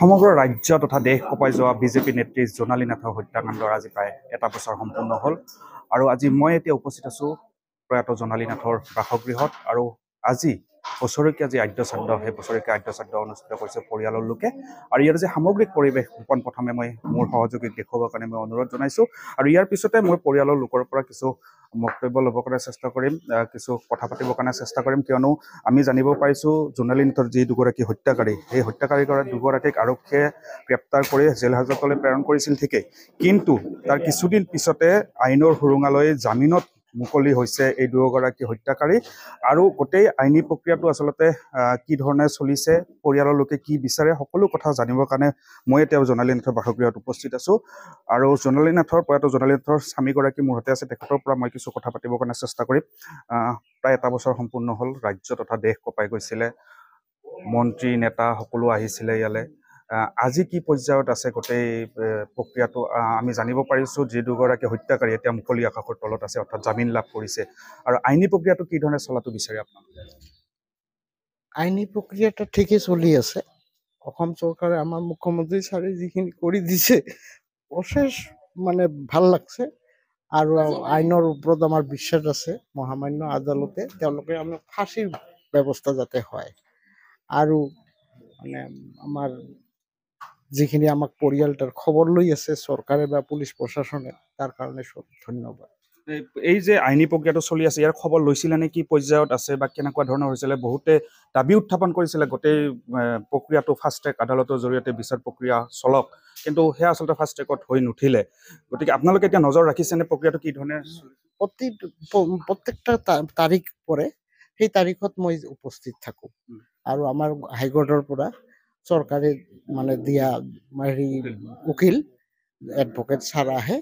সমগ্ৰ ৰাজ্য তথা দেশ কপাই যোৱা বিজেপি নেত্ৰী জোনালী নাথৰ হত্যাকাণ্ডৰ আজি প্ৰায় এটা বছৰ সম্পূৰ্ণ হ'ল আৰু আজি মই এতিয়া উপস্থিত আছোঁ প্ৰয়াত জোনালী নাথৰ বাসগৃহত আৰু আজি বছৰেকীয়া যি আদ্য আদ্যশ্ৰাদ্ধ সেই বছৰেকীয়া আদ্যশ্ৰাদ্ধ অনুষ্ঠিত কৰিছে পৰিয়ালৰ লোকে আৰু ইয়াৰ যি সামগ্ৰিক পৰিৱেশ পোন প্ৰথমে মই মোৰ সহযোগীক দেখুৱাবৰ কাৰণে মই অনুৰোধ জনাইছোঁ আৰু ইয়াৰ পিছতে মই পৰিয়ালৰ লোকৰ পৰা কিছু মন্তব্য ল'বৰ কাৰণে চেষ্টা কৰিম কিছু কথা পাতিবৰ কাৰণে চেষ্টা কৰিম কিয়নো আমি জানিব পাৰিছোঁ জোনালী নাথৰ যি দুগৰাকী হত্যাকাৰী সেই হত্যাকাৰী হত্যাকাৰীগৰাকী দুগৰাকীক আৰক্ষীয়ে গ্ৰেপ্তাৰ কৰি জেল জেলহাজতলৈ প্ৰেৰণ কৰিছিল ঠিকেই কিন্তু তাৰ কিছুদিন পিছতে আইনৰ সুৰুঙালৈ জামিনত মুকলি হৈছে এই দুয়োগৰাকী হত্যাকাৰী আৰু গোটেই আইনী প্ৰক্ৰিয়াটো আচলতে কি ধৰণে চলিছে পৰিয়ালৰ লোকে কি বিচাৰে সকলো কথা জানিবৰ কাৰণে মই এতিয়া জোনালী নাথৰ বাসগৃহত উপস্থিত আছোঁ আৰু জোনালী নাথৰ প্ৰয়াত জোনালী নাথৰ স্বামীগৰাকী মোৰ হাতে আছে তেখেতৰ পৰা মই কিছু কথা পাতিবৰ কাৰণে চেষ্টা কৰিম প্ৰায় এটা বছৰ সম্পূৰ্ণ হ'ল ৰাজ্য তথা দেশ কপাই গৈছিলে মন্ত্ৰী নেতা সকলো আহিছিলে ইয়ালৈ আজি কি পৰ্যায়ত আছে গোটেই প্ৰক্ৰিয়াটো আমি জানিব পাৰিছোঁ যি দুগৰাকী হত্যাকাৰী এতিয়া মুকলি আকাশৰ তলত আছে অৰ্থাৎ জামিন লাভ কৰিছে আৰু আইনী প্ৰক্ৰিয়াটো কি ধৰণে চলাটো বিচাৰে আপোনালোকে আইনী প্ৰক্ৰিয়াটো ঠিকে চলি আছে অসম চৰকাৰে আমাৰ মুখ্যমন্ত্ৰী ছাৰে যিখিনি কৰি দিছে প্ৰচেচ মানে ভাল লাগছে আৰু আইনৰ ওপৰত আমাৰ বিশ্বাস আছে মহামান্য আদালতে তেওঁলোকে আমাৰ ফাঁচীৰ ব্যৱস্থা যাতে হয় আৰু মানে আমাৰ যিখিনি আমাক পৰিয়ালটোৰ খবৰ লৈ আছে চৰকাৰে বা পুলিচ প্ৰশাসনে তাৰ কাৰণে চব ধন্যবাদ এই যে আইনী প্ৰক্ৰিয়াটো চলি আছে ইয়াৰ খবৰ লৈছিলে নে কি পৰ্যায়ত আছে বা কেনেকুৱা ধৰণৰ হৈছিলে বহুতে দাবী উত্থাপন কৰিছিলে গোটেই প্ৰক্ৰিয়াটো ফাষ্ট ট্ৰেক আদালতৰ জৰিয়তে বিচাৰ প্ৰক্ৰিয়া চলক কিন্তু সেয়া আচলতে ফাষ্ট ট্ৰেকত হৈ নুঠিলে গতিকে আপোনালোকে এতিয়া নজৰ ৰাখিছে নে প্ৰক্ৰিয়াটো কি ধৰণে প্ৰতি প্ৰত্যেকটা তাৰিখ পৰে সেই তাৰিখত মই উপস্থিত থাকোঁ আৰু আমাৰ হাইকৰ্টৰ পৰা চৰকাৰে মানে দিয়া হেৰি উকিল এডভকেট ছাৰ আহে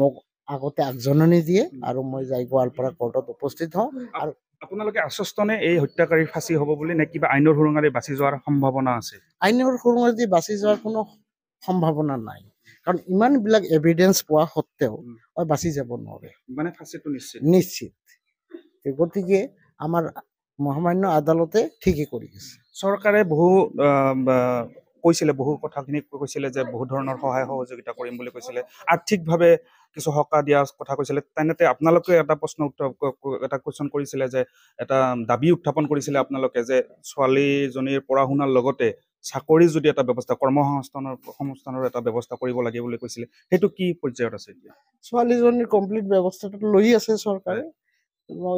মোক আগতে আগজননী দিয়ে আৰু মই যাই গোৱালপাৰা কোৰ্টত উপস্থিত হওঁ আৰু আপোনালোকে আশ্বস্তনে এই হত্যাকাৰী ফাঁচি হ'ব বুলি নে কিবা আইনৰ সুৰুঙাৰে বাচি যোৱাৰ সম্ভাৱনা আছে আইনৰ সুৰুঙাৰে দি বাচি যোৱাৰ কোনো সম্ভাৱনা নাই কাৰণ ইমানবিলাক এভিডেঞ্চ পোৱা সত্ত্বেও বাচি যাব নোৱাৰে মানে ফাঁচিটো নিশ্চিত নিশ্চিত গতিকে আমাৰ মহামান্য আদালতে ঠিকই কৰি গৈছে চৰকাৰে বহু কৈছিলে বহু কথাখিনি কৈছিলে যে বহু ধৰণৰ সহায় সহযোগিতা কৰিম বুলি কৈছিলে আৰ্থিকভাৱে কিছু সকাহ দিয়াৰ কথা কৈছিলে তেনেতে আপোনালোকে এটা প্ৰশ্ন এটা কুৱেশ্যন কৰিছিলে যে এটা দাবী উত্থাপন কৰিছিলে আপোনালোকে যে ছোৱালীজনীৰ পঢ়া শুনাৰ লগতে চাকৰি যদি এটা ব্যৱস্থা কৰ্মসংস্থানৰ সংস্থানৰ এটা ব্যৱস্থা কৰিব লাগে বুলি কৈছিলে সেইটো কি পৰ্যায়ত আছে এতিয়া ছোৱালীজনীৰ কমপ্লিট ব্যৱস্থাটো লৈ আছে চৰকাৰে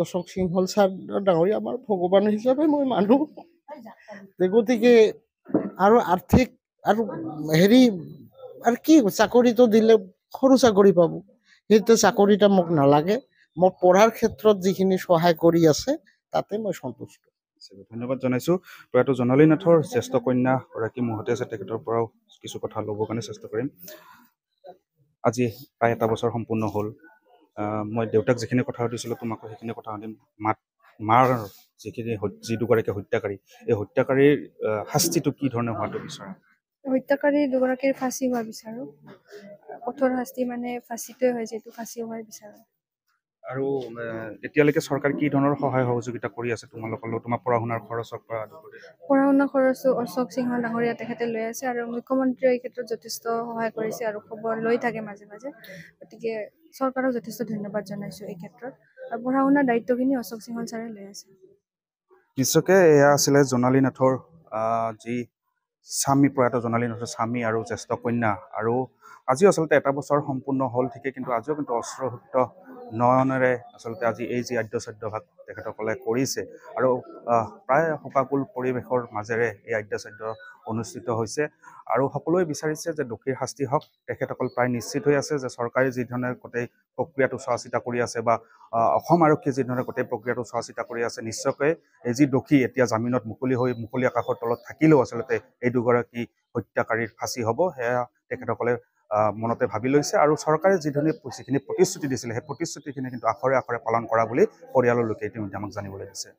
অশোক সিংহল স্যাৰ ডাঙৰিয়া আমাৰ ভগবান হিসাবে মই মানুষ গতিকে আৰ আৰ্থিক আৰ হেৰি আর কি চাকরি তো দিলে সরু চাকরি পাব সেইটো চাকরিটা মোক নালাগে মই পড়ার ক্ষেত্রত যিখিনি সহায় করে আছে তাতে মই সন্তুষ্ট ধন্যবাদ জানাইছো প্রয়াত জনালী নাথর জ্যেষ্ঠ কন্যা গৰাকী মহতে আছে তেখেতৰ পৰাও কিছু কথা লব কাৰণে চেষ্টা কৰিম আজি প্ৰায় এটা বছৰ সম্পূৰ্ণ হ'ল মই দেউতাক যিখিনি কথা সুধিছিলোঁ তোমাকো সেইখিনি কথা সুধিম মাত মাৰ যিখিনি যি দুগৰাকী হত্যাকাৰী এই হত্যাকাৰীৰ শাস্তিটো কি ধৰণে হোৱাটো বিচাৰোঁ হত্যাকাৰী দুগৰাকীৰ ফাঁচি হোৱা বিচাৰোঁ কঠোৰ শাস্তি মানে ফাঁচিটোৱে হয় যিহেতু ফাঁচি হোৱাই বিচাৰোঁ আৰু এতিয়ালৈকে চৰকাৰে কি ধৰণৰ সহায় সহযোগিতা কৰি আছে তোমালোকৰ লগত তোমাৰ পঢ়া শুনাৰ খৰচৰ পৰা পঢ়া শুনাৰ খৰচো অশোক সিংহ ডাঙৰীয়া তেখেতে লৈ আছে আৰু মুখ্যমন্ত্ৰীয়ে এই ক্ষেত্ৰত যথেষ্ট সহায় কৰিছে আৰু খবৰ লৈ থাকে মাজে মাজে গতিকে চৰকাৰক যথেষ্ট ধন্যবাদ জনাইছোঁ এই ক্ষেত্ৰত আৰু পঢ়া শুনাৰ দায়িত্বখিনি অশোক সিংহ ছাৰে লৈ আছে নিশ্চয়কে এয়া আছিলে জোনালী নাথৰ যি স্বামী প্ৰয়াত জোনালী নাথৰ স্বামী আৰু জ্যেষ্ঠ কন্যা আৰু আজিও আচলতে এটা বছৰ সম্পূৰ্ণ হ'ল ঠিকে কিন্তু আজিও কিন্তু অস্ত্ৰ সূত্ৰ নয়নেৰে আচলতে আজি এই যি আদ্য চাদ্যভাগ তেখেতসকলে কৰিছে আৰু প্ৰায় শোকাকুল পৰিৱেশৰ মাজেৰে এই আদ্য চাদ্য অনুষ্ঠিত হৈছে আৰু সকলোৱে বিচাৰিছে যে দোষীৰ শাস্তি হওক তেখেতসকল প্ৰায় নিশ্চিত হৈ আছে যে চৰকাৰে যিধৰণে গোটেই প্ৰক্ৰিয়াটো চোৱা চিতা কৰি আছে বা অসম আৰক্ষীয়ে যিধৰণে গোটেই প্ৰক্ৰিয়াটো চোৱা চিতা কৰি আছে নিশ্চয়কৈ এই যি দোষী এতিয়া জামিনত মুকলি হৈ মুকলি আকাশৰ তলত থাকিলেও আচলতে এই দুগৰাকী হত্যাকাৰীৰ ফাঁচি হ'ব সেয়া তেখেতসকলে মনতে ভাবি লৈছে আৰু চৰকাৰে যিধৰণে যিখিনি প্ৰতিশ্ৰুতি দিছিলে সেই প্ৰতিশ্ৰুতিখিনি কিন্তু আখৰে আখৰে পালন কৰা বুলি পৰিয়ালৰ লোকে ইতিমধ্যে আমাক জানিবলৈ দিছে